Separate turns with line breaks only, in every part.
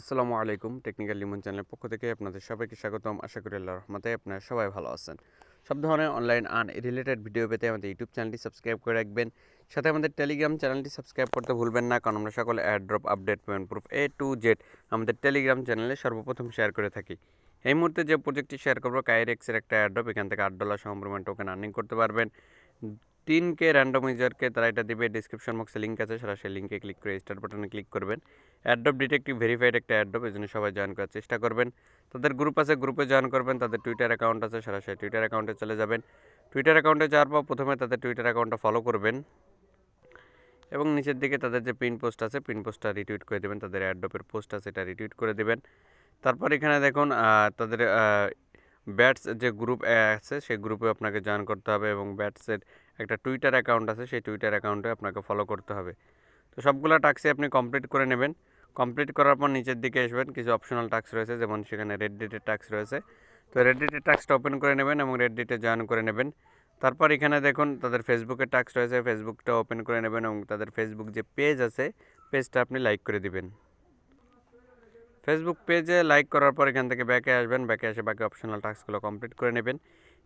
আসসালামু আলাইকুম টেকনিক্যাল লিমন চ্যানেলের পক্ষ থেকে আপনাদের সবাইকে স্বাগতম আশা করি আল্লাহ রহমতে আপনারা সবাই ভালো আছেন সব ধরনের অনলাইন আন রিলেটেড ভিডিও পেতে আমাদের ইউটিউব চ্যানেলটি সাবস্ক্রাইব করে রাখবেন সাথে আমাদের টেলিগ্রাম চ্যানেলটি সাবস্ক্রাইব করতে ভুলবেন না কারণ আমরা সকলে drop update payment proof A to Z আমাদের টেলিগ্রাম চ্যানেলে সর্বপ্রথম শেয়ার করে থাকি এই মুহূর্তে যে প্রজেক্টটি শেয়ার করবো কাইরেক্সের একটা অ্যাড্রপ এখান থেকে আট ডলার সম্প্রমান টোকেন আর্নিং করতে পারবেন তিনকে র্যান্ডোমাইজারকে তারা এটা দেবে ডিসক্রিপশন বক্সে লিঙ্ক আছে সারা সেই লিঙ্কে ক্লিক করে স্টার বাটনে ক্লিক করবেন অ্যাড্রপ ডিটেকটিভ ভেরিফাইড একটা অ্যাড্রপ এই জন্য সবাই জয়েন করার চেষ্টা করবেন তাদের গ্রুপ আছে গ্রুপে জয়েন করবেন তাদের টুইটার অ্যাকাউন্ট আছে সারা সেই টুইটার অ্যাকাউন্টে চলে যাবেন টুইটার অ্যাকাউন্টে যাওয়ার পর প্রথমে তাদের টুইটার অ্যাকাউন্টটা ফলো করবেন এবং নিচের দিকে তাদের যে পিন পোস্ট আছে পিন পোস্টটা রিটুইট করে দেবেন তাদের অ্যাড্রপের পোস্ট আছে এটা রিটুইট করে দেবেন তারপর এখানে দেখুন তাদের ব্যাটস যে গ্রুপ আছে সেই গ্রুপে আপনাকে জয়েন করতে হবে এবং ব্যাটসের একটা টুইটার অ্যাকাউন্ট আছে সেই টুইটার অ্যাকাউন্টে আপনাকে ফলো করতে হবে তো সবগুলো টাস্কই আপনি কমপ্লিট করে নেবেন কমপ্লিট করার পর নিচের দিকে আসবেন কিছু অপশনাল টাস্ক রয়েছে যেমন সেখানে রেড ডেটের টাস্ক রয়েছে তো রেড ডেটের টাস্কটা ওপেন করে নেবেন এবং রেড ডেটে জয়েন করে নেবেন তারপর এখানে দেখুন তাদের ফেসবুকের টাস্ক রয়েছে ফেসবুকটা ওপেন করে নেবেন এবং তাদের ফেসবুক যে পেজ আছে পেজটা আপনি লাইক করে দিবেন ফেসবুক পেজে লাইক করার পর এখান থেকে ব্যাকে আসবেন ব্যাকে এসে বাকি অপশনাল টাস্কগুলো কমপ্লিট করে নেবেন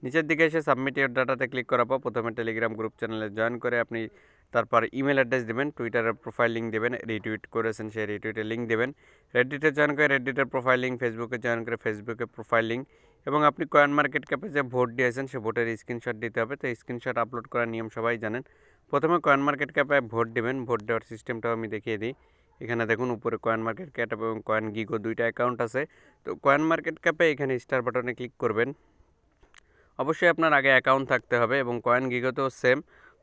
নিচের দিকে এসে সাবমিট ইয়ার ডাটাতে ক্লিক করার পর প্রথমে টেলিগ্রাম গ্রুপ চ্যানেলে জয়েন করে আপনি তারপর ইমেল অ্যাড্রেস দেবেন টুইটারের প্রোফাইল লিঙ্ক দেবেন রিটুইট করেছেন সেই রিটুইটের লিঙ্ক দেবেন রেডিটে জয়েন করে রেডিটের প্রোফাইল লিঙ্ক ফেসবুকে জয়েন করে ফেসবুকে প্রোফাইল লিঙ্ক এবং আপনি কয়েন মার্কেট ক্যাপে যে ভোট দিয়েছেন সে ভোটের স্ক্রিনশট দিতে হবে তো স্ক্রিনশট আপলোড করার নিয়ম সবাই জানেন প্রথমে কয়েন মার্কেট ক্যাপে ভোট দেবেন ভোট দেওয়ার সিস্টেমটাও আমি দেখিয়ে দিই এখানে দেখুন উপরে কয়েন মার্কেট ক্যাপ এবং কয়েন গিগো দুইটা অ্যাকাউন্ট আছে তো কয়েন মার্কেট ক্যাপে এখানে স্টার বাটনে ক্লিক করবেন অবশ্যই আপনার আগে অ্যাকাউন্ট থাকতে হবে এবং কয়েন গিগোতেও সেম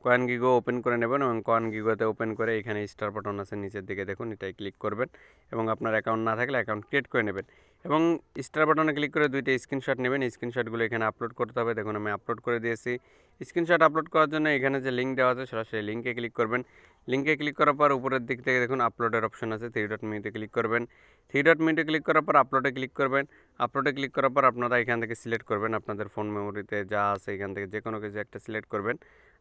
কয়েন গিগো ওপেন করে নেবেন এবং কয়েন গিগোতে ওপেন করে এখানে স্টার বাটন আছে নিচের দিকে দেখুন এটাই ক্লিক করবেন এবং আপনার অ্যাকাউন্ট না থাকলে অ্যাকাউন্ট ক্রিয়েট করে নেবেন এবং স্টার বাটনে ক্লিক করে দুইটা স্ক্রিনশট নেবেন স্ক্রিনশটগুলো এখানে আপলোড করতে হবে দেখুন আমি আপলোড করে দিয়েছি স্ক্রিনশট আপলোড করার জন্য এখানে যে লিঙ্ক দেওয়া আছে সরাসরি লিঙ্কে ক্লিক করবেন লিঙ্কে ক্লিক করার পর উপরের দিক থেকে দেখুন আপলোডের অপশন আছে থ্রি ডট মিনিটে ক্লিক করবেন থ্রি ডট মিনিটে ক্লিক করার পর আপলোডে ক্লিক করবেন আপলোডে ক্লিক করার পর আপনারা এখান থেকে সিলেক্ট করবেন আপনাদের ফোন মেমোরিতে যা আছে এখান থেকে যে কোনো কিছু একটা সিলেক্ট করবেন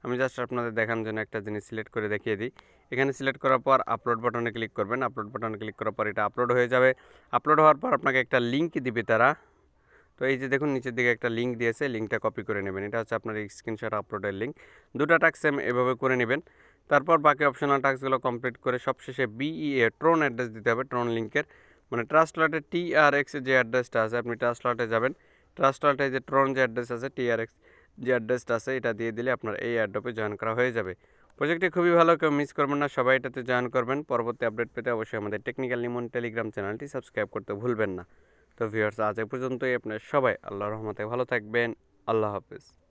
আমি জাস্ট আপনাদের দেখানোর জন্য একটা জিনিস সিলেক্ট করে দেখিয়ে দিই এখানে সিলেক্ট করার পর আপলোড বাটনে ক্লিক করবেন আপলোড বাটনে ক্লিক করার পর এটা আপলোড হয়ে যাবে আপলোড হওয়ার পর আপনাকে একটা লিঙ্ক দিবে তারা তো এই যে দেখুন নিচের দিকে একটা লিঙ্ক দিয়েছে লিঙ্কটা কপি করে নেবেন এটা হচ্ছে আপনার স্ক্রিনশট আপলোডের লিঙ্ক দুটা টাক্স সেম এভাবে করে নেবেন তারপর বাকি অপশনাল টাস্কগুলো কমপ্লিট করে সবশেষে বিইএ ট্রোন অ্যাড্রেস দিতে হবে ট্রোন লিঙ্কের মানে ট্রাস্টলটে টি আর যে অ্যাড্রেসটা আছে আপনি ট্রাস্টলটে যাবেন ট্রাস্টলটে যে ট্রোন যে অ্যাড্রেস আছে টি আর এক্স যে অ্যাড্রেসটা আছে এটা দিয়ে দিলে আপনার এই অ্যাড্রপে জয়েন করা হয়ে যাবে প্রজেক্টটি খুবই ভালো কেউ মিস করবেন না সবাই এটাতে জয়েন করবেন পরবর্তী আপডেট পেতে অবশ্যই আমাদের টেকনিক্যাল নিমন টেলিগ্রাম চ্যানেলটি সাবস্ক্রাইব করতে ভুলবেন না তো ভিউয়ার্স আজ এ পর্যন্তই আপনার সবাই আল্লাহ রহমতে ভালো থাকবেন আল্লাহ হাফিজ